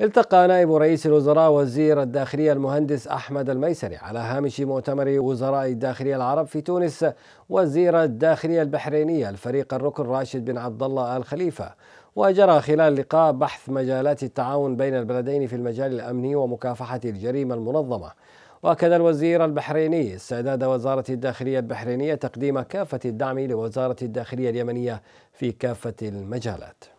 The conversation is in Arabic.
التقى نائب رئيس الوزراء وزير الداخلية المهندس أحمد الميسري على هامش مؤتمر وزراء الداخلية العرب في تونس وزير الداخلية البحرينية الفريق الركن راشد بن عبد الله آل خليفة وجرى خلال اللقاء بحث مجالات التعاون بين البلدين في المجال الأمني ومكافحة الجريمة المنظمة واكد الوزير البحريني استعداد وزاره الداخليه البحرينيه تقديم كافه الدعم لوزاره الداخليه اليمنيه في كافه المجالات